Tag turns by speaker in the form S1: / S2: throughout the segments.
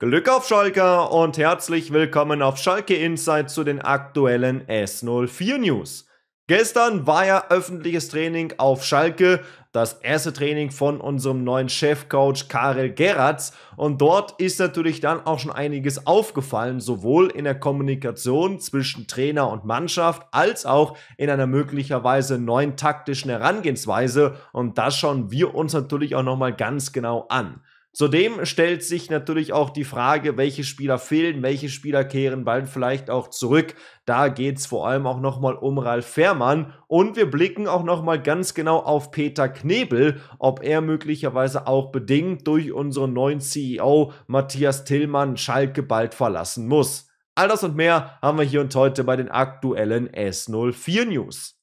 S1: Glück auf Schalke und herzlich willkommen auf Schalke Insight zu den aktuellen S04 News. Gestern war ja öffentliches Training auf Schalke, das erste Training von unserem neuen Chefcoach Karel Geratz und dort ist natürlich dann auch schon einiges aufgefallen, sowohl in der Kommunikation zwischen Trainer und Mannschaft als auch in einer möglicherweise neuen taktischen Herangehensweise und das schauen wir uns natürlich auch nochmal ganz genau an. Zudem stellt sich natürlich auch die Frage, welche Spieler fehlen, welche Spieler kehren bald vielleicht auch zurück. Da geht es vor allem auch nochmal um Ralf Fährmann und wir blicken auch nochmal ganz genau auf Peter Knebel, ob er möglicherweise auch bedingt durch unseren neuen CEO Matthias Tillmann Schalke bald verlassen muss. All das und mehr haben wir hier und heute bei den aktuellen S04 News.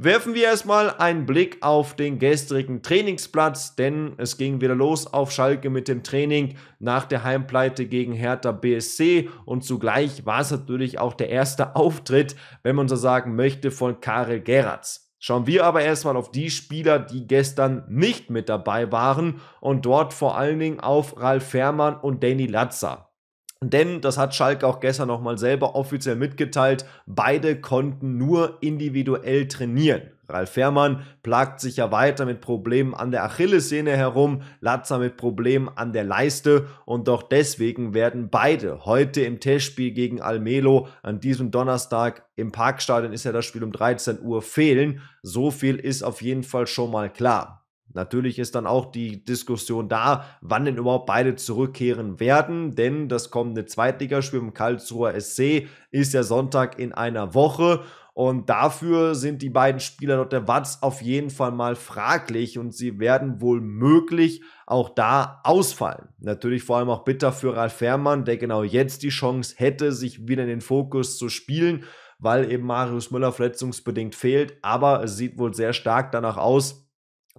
S1: Werfen wir erstmal einen Blick auf den gestrigen Trainingsplatz, denn es ging wieder los auf Schalke mit dem Training nach der Heimpleite gegen Hertha BSC und zugleich war es natürlich auch der erste Auftritt, wenn man so sagen möchte, von Karel Geratz. Schauen wir aber erstmal auf die Spieler, die gestern nicht mit dabei waren und dort vor allen Dingen auf Ralf Fährmann und Danny Latzer. Denn, das hat Schalke auch gestern nochmal selber offiziell mitgeteilt, beide konnten nur individuell trainieren. Ralf Fährmann plagt sich ja weiter mit Problemen an der Achillessehne herum, Latza mit Problemen an der Leiste und doch deswegen werden beide heute im Testspiel gegen Almelo an diesem Donnerstag im Parkstadion ist ja das Spiel um 13 Uhr fehlen. So viel ist auf jeden Fall schon mal klar. Natürlich ist dann auch die Diskussion da, wann denn überhaupt beide zurückkehren werden, denn das kommende Zweitligaspiel im Karlsruher SC ist ja Sonntag in einer Woche und dafür sind die beiden Spieler dort der Watz auf jeden Fall mal fraglich und sie werden wohl möglich auch da ausfallen. Natürlich vor allem auch bitter für Ralf Fährmann, der genau jetzt die Chance hätte, sich wieder in den Fokus zu spielen, weil eben Marius Müller verletzungsbedingt fehlt, aber es sieht wohl sehr stark danach aus,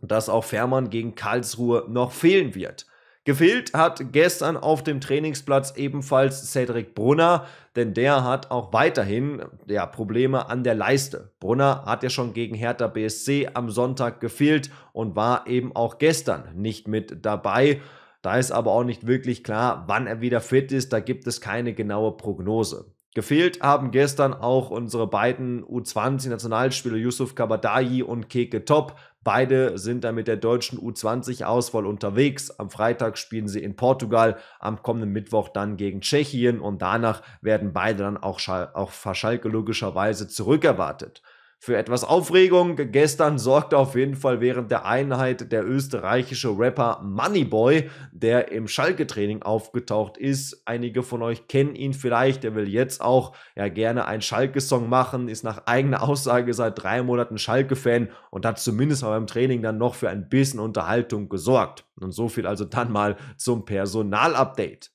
S1: dass auch Fährmann gegen Karlsruhe noch fehlen wird. Gefehlt hat gestern auf dem Trainingsplatz ebenfalls Cedric Brunner, denn der hat auch weiterhin ja, Probleme an der Leiste. Brunner hat ja schon gegen Hertha BSC am Sonntag gefehlt und war eben auch gestern nicht mit dabei. Da ist aber auch nicht wirklich klar, wann er wieder fit ist. Da gibt es keine genaue Prognose. Gefehlt haben gestern auch unsere beiden U20-Nationalspieler Yusuf Kabadayi und Keke Top. Beide sind dann mit der deutschen U20-Auswahl unterwegs. Am Freitag spielen sie in Portugal, am kommenden Mittwoch dann gegen Tschechien und danach werden beide dann auch, Schal auch Verschalke logischerweise zurückerwartet für etwas Aufregung. Gestern sorgte auf jeden Fall während der Einheit der österreichische Rapper Moneyboy, der im Schalke-Training aufgetaucht ist. Einige von euch kennen ihn vielleicht. Er will jetzt auch ja gerne einen Schalke-Song machen, ist nach eigener Aussage seit drei Monaten Schalke-Fan und hat zumindest mal beim Training dann noch für ein bisschen Unterhaltung gesorgt. Und so viel also dann mal zum Personalupdate.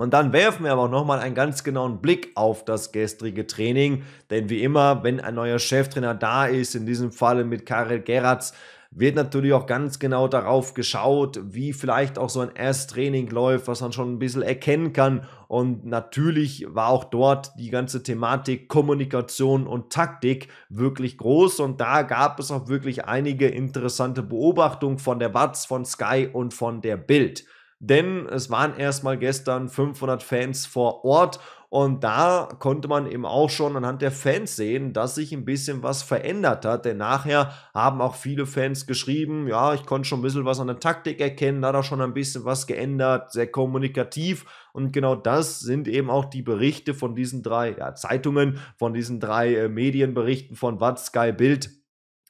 S1: Und dann werfen wir aber auch nochmal einen ganz genauen Blick auf das gestrige Training. Denn wie immer, wenn ein neuer Cheftrainer da ist, in diesem Falle mit Karel Geratz, wird natürlich auch ganz genau darauf geschaut, wie vielleicht auch so ein Ersttraining läuft, was man schon ein bisschen erkennen kann. Und natürlich war auch dort die ganze Thematik Kommunikation und Taktik wirklich groß. Und da gab es auch wirklich einige interessante Beobachtungen von der Watz, von Sky und von der Bild denn es waren erstmal gestern 500 Fans vor Ort und da konnte man eben auch schon anhand der Fans sehen, dass sich ein bisschen was verändert hat. Denn nachher haben auch viele Fans geschrieben, ja, ich konnte schon ein bisschen was an der Taktik erkennen, da hat er schon ein bisschen was geändert, sehr kommunikativ. Und genau das sind eben auch die Berichte von diesen drei ja, Zeitungen, von diesen drei äh, Medienberichten von Watt, Sky, Bild,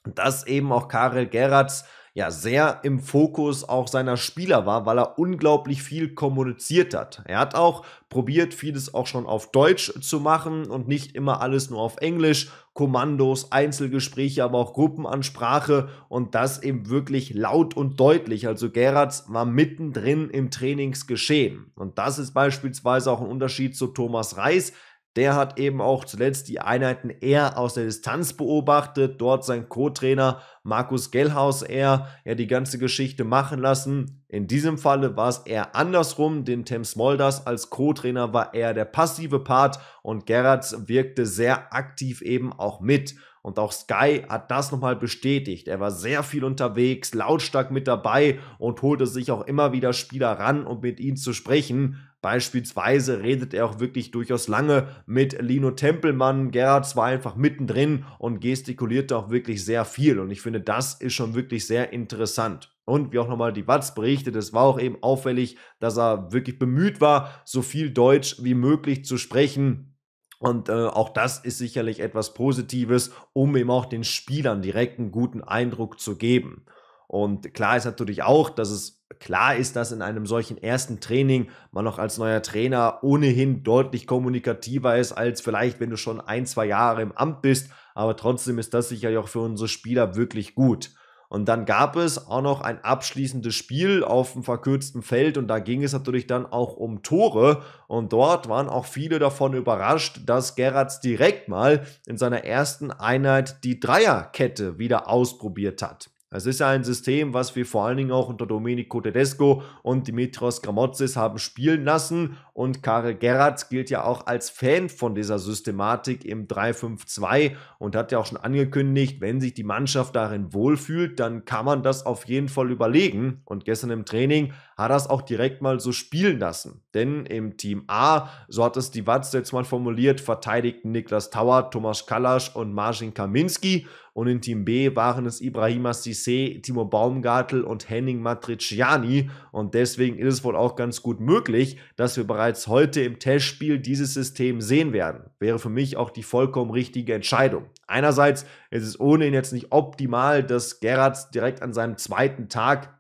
S1: dass eben auch Karel Gerrards ja sehr im Fokus auch seiner Spieler war, weil er unglaublich viel kommuniziert hat. Er hat auch probiert, vieles auch schon auf Deutsch zu machen und nicht immer alles nur auf Englisch. Kommandos, Einzelgespräche, aber auch Gruppenansprache und das eben wirklich laut und deutlich. Also Gerards war mittendrin im Trainingsgeschehen. Und das ist beispielsweise auch ein Unterschied zu Thomas Reis, der hat eben auch zuletzt die Einheiten eher aus der Distanz beobachtet, dort sein Co-Trainer Markus Gellhaus eher ja die ganze Geschichte machen lassen. In diesem Falle war es eher andersrum, denn Tim Smolders als Co-Trainer war eher der passive Part und Gerrards wirkte sehr aktiv eben auch mit. Und auch Sky hat das nochmal bestätigt. Er war sehr viel unterwegs, lautstark mit dabei und holte sich auch immer wieder Spieler ran, um mit ihnen zu sprechen. Beispielsweise redet er auch wirklich durchaus lange mit Lino Tempelmann. Gerhard war einfach mittendrin und gestikulierte auch wirklich sehr viel. Und ich finde, das ist schon wirklich sehr interessant. Und wie auch nochmal die Watz berichtet, es war auch eben auffällig, dass er wirklich bemüht war, so viel Deutsch wie möglich zu sprechen. Und äh, auch das ist sicherlich etwas Positives, um eben auch den Spielern direkt einen guten Eindruck zu geben. Und klar ist natürlich auch, dass es Klar ist, dass in einem solchen ersten Training man noch als neuer Trainer ohnehin deutlich kommunikativer ist, als vielleicht, wenn du schon ein, zwei Jahre im Amt bist. Aber trotzdem ist das sicherlich auch für unsere Spieler wirklich gut. Und dann gab es auch noch ein abschließendes Spiel auf dem verkürzten Feld und da ging es natürlich dann auch um Tore und dort waren auch viele davon überrascht, dass Gerrards direkt mal in seiner ersten Einheit die Dreierkette wieder ausprobiert hat. Das ist ein System, was wir vor allen Dingen auch unter Domenico Tedesco und Dimitrios Gramotzis haben spielen lassen. Und Karel Gerrard gilt ja auch als Fan von dieser Systematik im 3-5-2 und hat ja auch schon angekündigt, wenn sich die Mannschaft darin wohlfühlt, dann kann man das auf jeden Fall überlegen. Und gestern im Training hat er es auch direkt mal so spielen lassen. Denn im Team A, so hat es die Watz jetzt mal formuliert, verteidigten Niklas Tauer, Tomasz Kalasch und Marcin Kaminski. Und in Team B waren es Ibrahima Sissé, Timo Baumgartel und Henning Matriciani. Und deswegen ist es wohl auch ganz gut möglich, dass wir bereits heute im Testspiel dieses System sehen werden. Wäre für mich auch die vollkommen richtige Entscheidung. Einerseits ist es ohnehin jetzt nicht optimal, dass Gerrard direkt an seinem zweiten Tag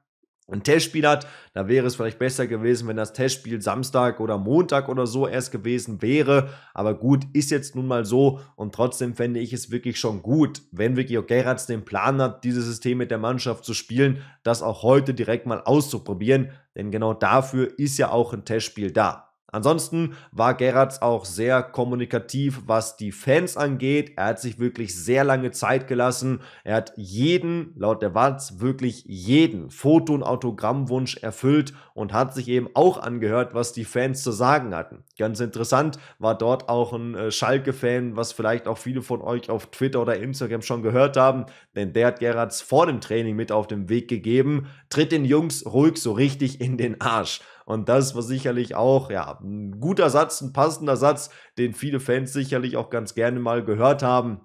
S1: ein Testspiel hat, da wäre es vielleicht besser gewesen, wenn das Testspiel Samstag oder Montag oder so erst gewesen wäre. Aber gut, ist jetzt nun mal so. Und trotzdem fände ich es wirklich schon gut, wenn Vicky Gerrards den Plan hat, dieses System mit der Mannschaft zu spielen, das auch heute direkt mal auszuprobieren. Denn genau dafür ist ja auch ein Testspiel da. Ansonsten war Gerrards auch sehr kommunikativ, was die Fans angeht. Er hat sich wirklich sehr lange Zeit gelassen. Er hat jeden, laut der Watz, wirklich jeden Foto- und Autogrammwunsch erfüllt und hat sich eben auch angehört, was die Fans zu sagen hatten. Ganz interessant war dort auch ein äh, Schalke-Fan, was vielleicht auch viele von euch auf Twitter oder Instagram schon gehört haben, denn der hat Gerrards vor dem Training mit auf den Weg gegeben. Tritt den Jungs ruhig so richtig in den Arsch. Und das war sicherlich auch, ja, ein guter Satz, ein passender Satz, den viele Fans sicherlich auch ganz gerne mal gehört haben.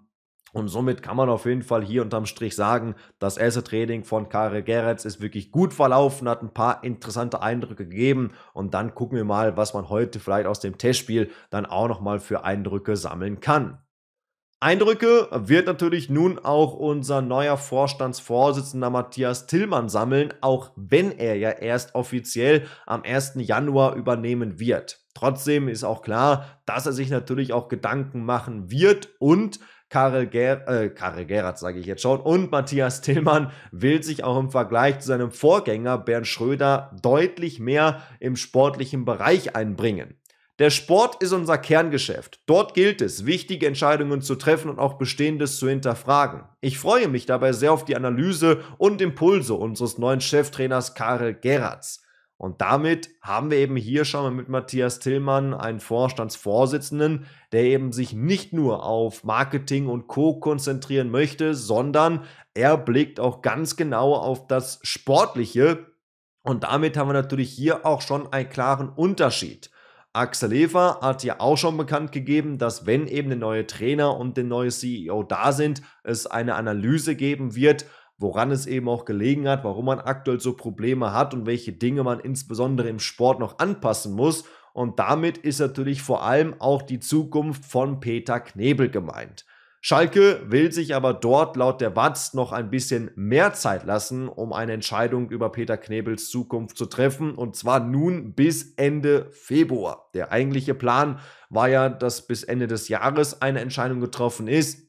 S1: Und somit kann man auf jeden Fall hier unterm Strich sagen, das Asset Trading von Karel Gerrits ist wirklich gut verlaufen, hat ein paar interessante Eindrücke gegeben und dann gucken wir mal, was man heute vielleicht aus dem Testspiel dann auch nochmal für Eindrücke sammeln kann. Eindrücke wird natürlich nun auch unser neuer Vorstandsvorsitzender Matthias Tillmann sammeln, auch wenn er ja erst offiziell am 1. Januar übernehmen wird. Trotzdem ist auch klar, dass er sich natürlich auch Gedanken machen wird und Karel, Ger äh, Karel Gerhardt, sage ich jetzt schon, und Matthias Tillmann will sich auch im Vergleich zu seinem Vorgänger Bernd Schröder deutlich mehr im sportlichen Bereich einbringen. Der Sport ist unser Kerngeschäft. Dort gilt es, wichtige Entscheidungen zu treffen und auch Bestehendes zu hinterfragen. Ich freue mich dabei sehr auf die Analyse und Impulse unseres neuen Cheftrainers Karel Geratz. Und damit haben wir eben hier schon mal mit Matthias Tillmann einen Vorstandsvorsitzenden, der eben sich nicht nur auf Marketing und Co. konzentrieren möchte, sondern er blickt auch ganz genau auf das Sportliche. Und damit haben wir natürlich hier auch schon einen klaren Unterschied. Axel Lever hat ja auch schon bekannt gegeben, dass wenn eben der neue Trainer und der neue CEO da sind, es eine Analyse geben wird, woran es eben auch gelegen hat, warum man aktuell so Probleme hat und welche Dinge man insbesondere im Sport noch anpassen muss. Und damit ist natürlich vor allem auch die Zukunft von Peter Knebel gemeint. Schalke will sich aber dort laut der Watz noch ein bisschen mehr Zeit lassen, um eine Entscheidung über Peter Knebels Zukunft zu treffen. Und zwar nun bis Ende Februar. Der eigentliche Plan war ja, dass bis Ende des Jahres eine Entscheidung getroffen ist.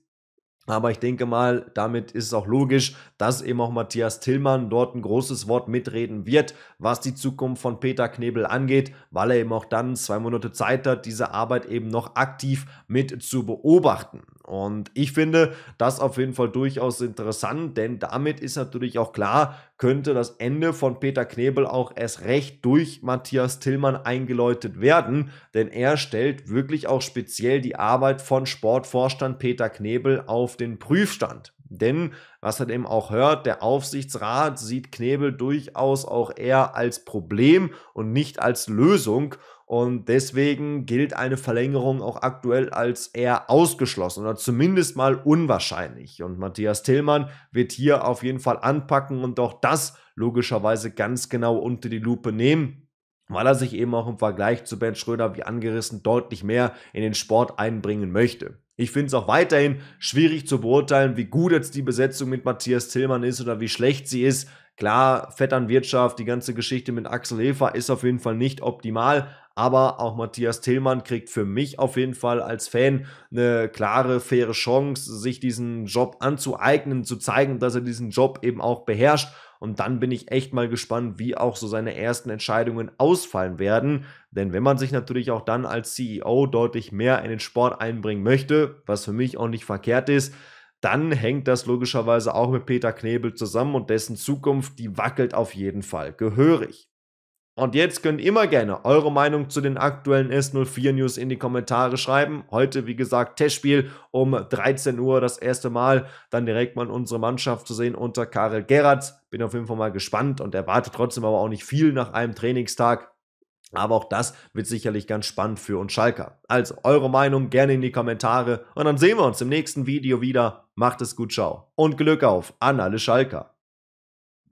S1: Aber ich denke mal, damit ist es auch logisch, dass eben auch Matthias Tillmann dort ein großes Wort mitreden wird, was die Zukunft von Peter Knebel angeht, weil er eben auch dann zwei Monate Zeit hat, diese Arbeit eben noch aktiv mit zu beobachten. Und ich finde das auf jeden Fall durchaus interessant, denn damit ist natürlich auch klar, könnte das Ende von Peter Knebel auch erst recht durch Matthias Tillmann eingeläutet werden, denn er stellt wirklich auch speziell die Arbeit von Sportvorstand Peter Knebel auf den Prüfstand. Denn, was er eben auch hört, der Aufsichtsrat sieht Knebel durchaus auch eher als Problem und nicht als Lösung. Und deswegen gilt eine Verlängerung auch aktuell als eher ausgeschlossen oder zumindest mal unwahrscheinlich. Und Matthias Tillmann wird hier auf jeden Fall anpacken und auch das logischerweise ganz genau unter die Lupe nehmen, weil er sich eben auch im Vergleich zu Ben Schröder wie angerissen deutlich mehr in den Sport einbringen möchte. Ich finde es auch weiterhin schwierig zu beurteilen, wie gut jetzt die Besetzung mit Matthias Tillmann ist oder wie schlecht sie ist. Klar, Fett die ganze Geschichte mit Axel Hefer ist auf jeden Fall nicht optimal, aber auch Matthias Tillmann kriegt für mich auf jeden Fall als Fan eine klare, faire Chance, sich diesen Job anzueignen, zu zeigen, dass er diesen Job eben auch beherrscht. Und dann bin ich echt mal gespannt, wie auch so seine ersten Entscheidungen ausfallen werden. Denn wenn man sich natürlich auch dann als CEO deutlich mehr in den Sport einbringen möchte, was für mich auch nicht verkehrt ist, dann hängt das logischerweise auch mit Peter Knebel zusammen und dessen Zukunft, die wackelt auf jeden Fall gehörig. Und jetzt könnt ihr immer gerne eure Meinung zu den aktuellen S04 News in die Kommentare schreiben. Heute, wie gesagt, Testspiel um 13 Uhr das erste Mal. Dann direkt mal unsere Mannschaft zu sehen unter Karel Gerrards. Bin auf jeden Fall mal gespannt und erwarte trotzdem aber auch nicht viel nach einem Trainingstag. Aber auch das wird sicherlich ganz spannend für uns Schalker. Also eure Meinung gerne in die Kommentare und dann sehen wir uns im nächsten Video wieder. Macht es gut, ciao und Glück auf an alle Schalker.